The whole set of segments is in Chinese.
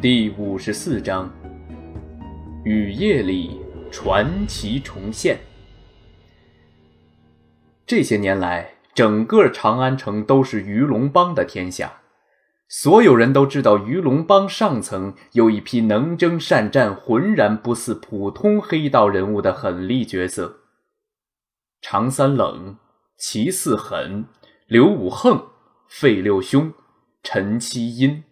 第五十四章，雨夜里，传奇重现。这些年来，整个长安城都是鱼龙帮的天下，所有人都知道鱼龙帮上层有一批能征善战、浑然不似普通黑道人物的狠厉角色：常三冷、齐四狠、刘五横、费六凶、陈七阴。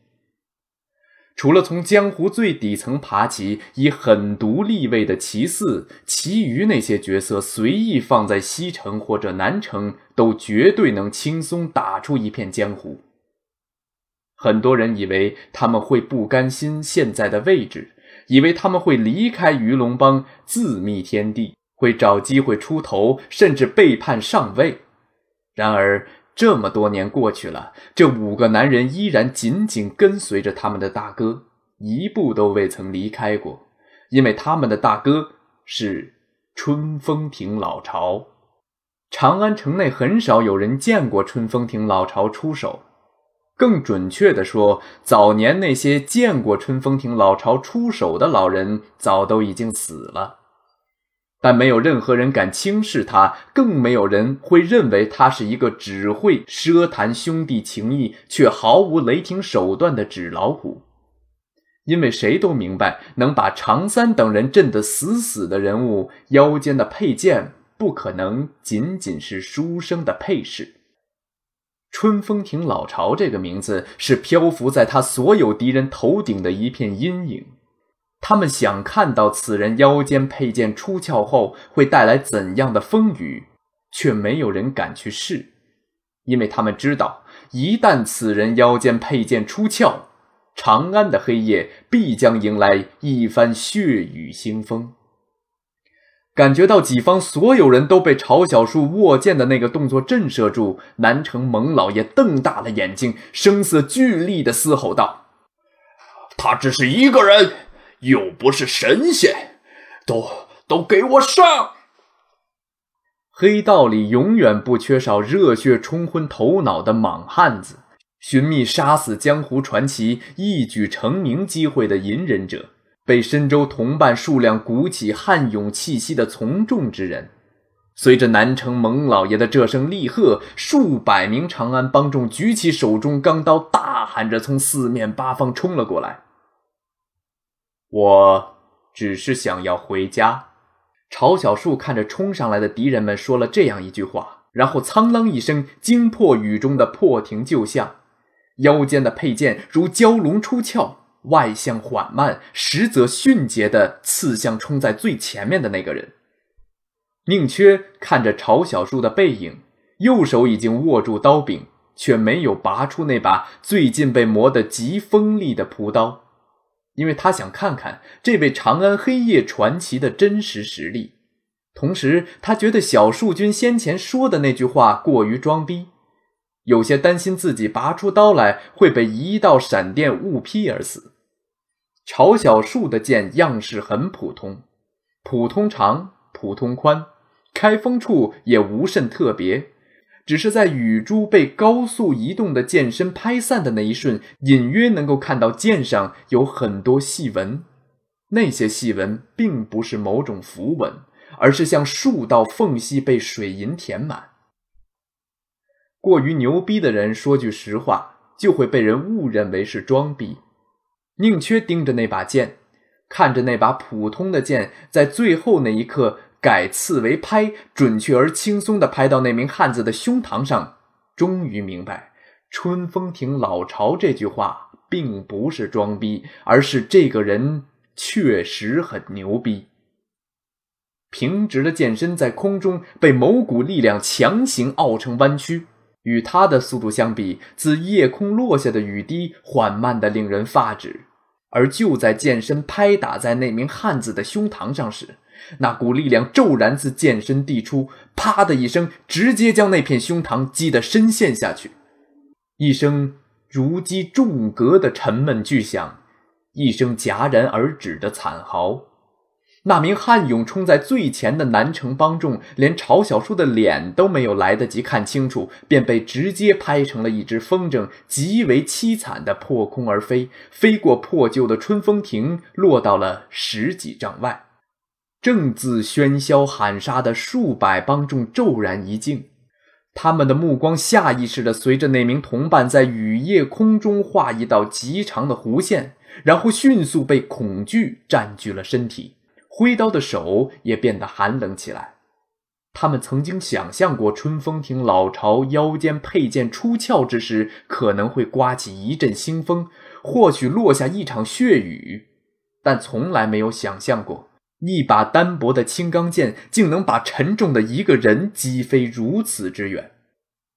除了从江湖最底层爬起、以狠毒立位的其四，其余那些角色随意放在西城或者南城，都绝对能轻松打出一片江湖。很多人以为他们会不甘心现在的位置，以为他们会离开鱼龙帮自觅天地，会找机会出头，甚至背叛上位。然而，这么多年过去了，这五个男人依然紧紧跟随着他们的大哥，一步都未曾离开过，因为他们的大哥是春风亭老巢。长安城内很少有人见过春风亭老巢出手，更准确的说，早年那些见过春风亭老巢出手的老人，早都已经死了。但没有任何人敢轻视他，更没有人会认为他是一个只会奢谈兄弟情谊却毫无雷霆手段的纸老虎。因为谁都明白，能把常三等人震得死死的人物腰间的佩剑，不可能仅仅是书生的配饰。春风亭老巢这个名字，是漂浮在他所有敌人头顶的一片阴影。他们想看到此人腰间佩剑出鞘后会带来怎样的风雨，却没有人敢去试，因为他们知道，一旦此人腰间佩剑出鞘，长安的黑夜必将迎来一番血雨腥风。感觉到己方所有人都被朝小树握剑的那个动作震慑住，南城蒙老爷瞪大了眼睛，声色俱厉的嘶吼道：“他只是一个人。”又不是神仙，都都给我上！黑道里永远不缺少热血冲昏头脑的莽汉子，寻觅杀死江湖传奇、一举成名机会的隐忍者，被深州同伴数量鼓起悍勇气息的从众之人。随着南城蒙老爷的这声厉喝，数百名长安帮众举起手中钢刀，大喊着从四面八方冲了过来。我只是想要回家。朝小树看着冲上来的敌人们，说了这样一句话，然后“苍啷”一声惊破雨中的破亭旧巷，腰间的佩剑如蛟龙出鞘，外向缓慢，实则迅捷的刺向冲在最前面的那个人。宁缺看着朝小树的背影，右手已经握住刀柄，却没有拔出那把最近被磨得极锋利的朴刀。因为他想看看这位长安黑夜传奇的真实实力，同时他觉得小树君先前说的那句话过于装逼，有些担心自己拔出刀来会被一道闪电误劈而死。朝小树的剑样式很普通，普通长，普通宽，开封处也无甚特别。只是在雨珠被高速移动的剑身拍散的那一瞬，隐约能够看到剑上有很多细纹。那些细纹并不是某种符文，而是像数道缝隙被水银填满。过于牛逼的人说句实话，就会被人误认为是装逼。宁缺盯着那把剑，看着那把普通的剑在最后那一刻。改刺为拍，准确而轻松地拍到那名汉子的胸膛上。终于明白，“春风亭老巢”这句话并不是装逼，而是这个人确实很牛逼。平直的剑身在空中被某股力量强行拗成弯曲，与他的速度相比，自夜空落下的雨滴缓慢的令人发指。而就在剑身拍打在那名汉子的胸膛上时，那股力量骤然自剑身递出，“啪”的一声，直接将那片胸膛击得深陷下去。一声如击重阁的沉闷巨响，一声戛然而止的惨嚎。那名悍勇冲在最前的南城帮众，连朝小树的脸都没有来得及看清楚，便被直接拍成了一只风筝，极为凄惨的破空而飞，飞过破旧的春风亭，落到了十几丈外。正自喧嚣喊杀的数百帮众骤然一静，他们的目光下意识的随着那名同伴在雨夜空中画一道极长的弧线，然后迅速被恐惧占据了身体，挥刀的手也变得寒冷起来。他们曾经想象过春风亭老巢腰间佩剑出鞘之时，可能会刮起一阵腥风，或许落下一场血雨，但从来没有想象过。一把单薄的青钢剑竟能把沉重的一个人击飞如此之远，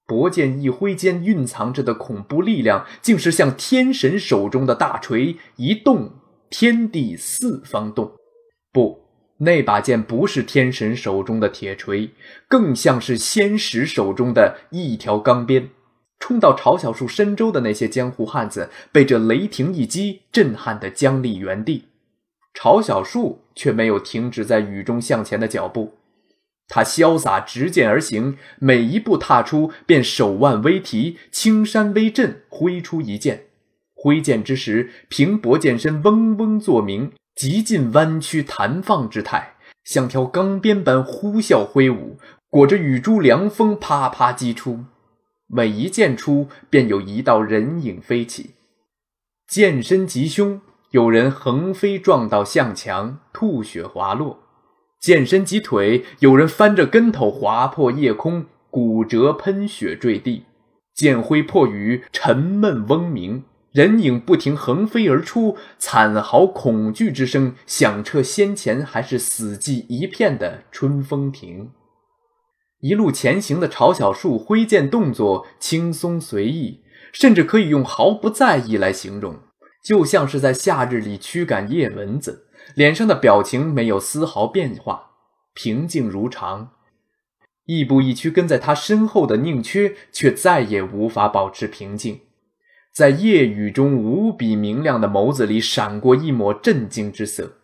薄剑一挥间蕴藏着的恐怖力量，竟是像天神手中的大锤一动，天地四方动。不，那把剑不是天神手中的铁锤，更像是仙使手中的一条钢鞭。冲到朝小树身周的那些江湖汉子，被这雷霆一击震撼的僵立原地。朝小树却没有停止在雨中向前的脚步，他潇洒执剑而行，每一步踏出便手腕微提，青山微震，挥出一剑。挥剑之时，平薄剑身嗡嗡作鸣，极尽弯曲弹放之态，像条钢鞭般呼啸挥舞，裹着雨珠凉风，啪啪击出。每一剑出，便有一道人影飞起，剑身极凶。有人横飞撞到象墙，吐血滑落；剑身及腿，有人翻着跟头划破夜空，骨折喷血坠地。剑挥破雨，沉闷嗡鸣，人影不停横飞而出，惨嚎恐惧之声响彻先前还是死寂一片的春风亭。一路前行的朝小树挥剑动作轻松随意，甚至可以用毫不在意来形容。就像是在夏日里驱赶夜蚊子，脸上的表情没有丝毫变化，平静如常。亦步亦趋跟在他身后的宁缺却再也无法保持平静，在夜雨中无比明亮的眸子里闪过一抹震惊之色，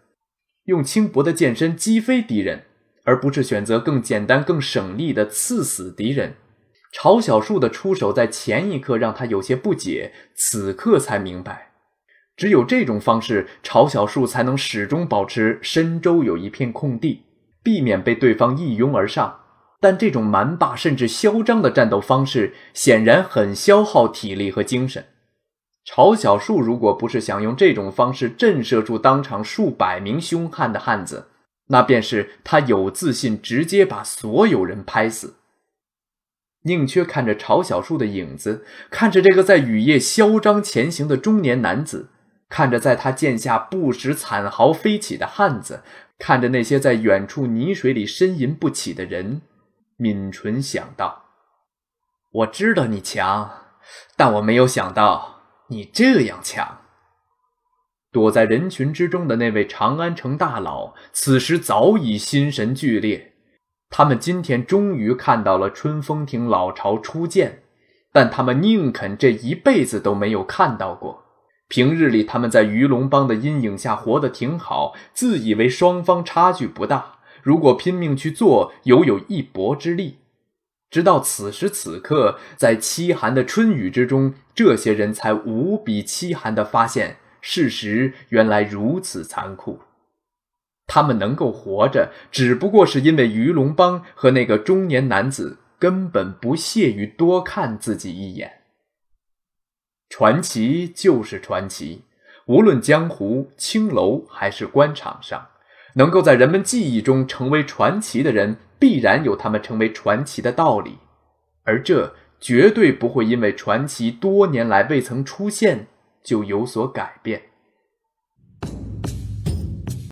用轻薄的剑身击飞敌人，而不是选择更简单、更省力的刺死敌人。朝小树的出手在前一刻让他有些不解，此刻才明白。只有这种方式，朝小树才能始终保持身周有一片空地，避免被对方一拥而上。但这种蛮霸甚至嚣张的战斗方式，显然很消耗体力和精神。朝小树如果不是想用这种方式震慑住当场数百名凶悍的汉子，那便是他有自信直接把所有人拍死。宁缺看着朝小树的影子，看着这个在雨夜嚣张前行的中年男子。看着在他剑下不时惨嚎飞起的汉子，看着那些在远处泥水里呻吟不起的人，抿唇想到：“我知道你强，但我没有想到你这样强。”躲在人群之中的那位长安城大佬，此时早已心神俱裂。他们今天终于看到了春风亭老巢初见，但他们宁肯这一辈子都没有看到过。平日里，他们在鱼龙帮的阴影下活得挺好，自以为双方差距不大，如果拼命去做，犹有一搏之力。直到此时此刻，在凄寒的春雨之中，这些人才无比凄寒地发现，事实原来如此残酷。他们能够活着，只不过是因为鱼龙帮和那个中年男子根本不屑于多看自己一眼。传奇就是传奇，无论江湖、青楼还是官场上，能够在人们记忆中成为传奇的人，必然有他们成为传奇的道理，而这绝对不会因为传奇多年来未曾出现就有所改变。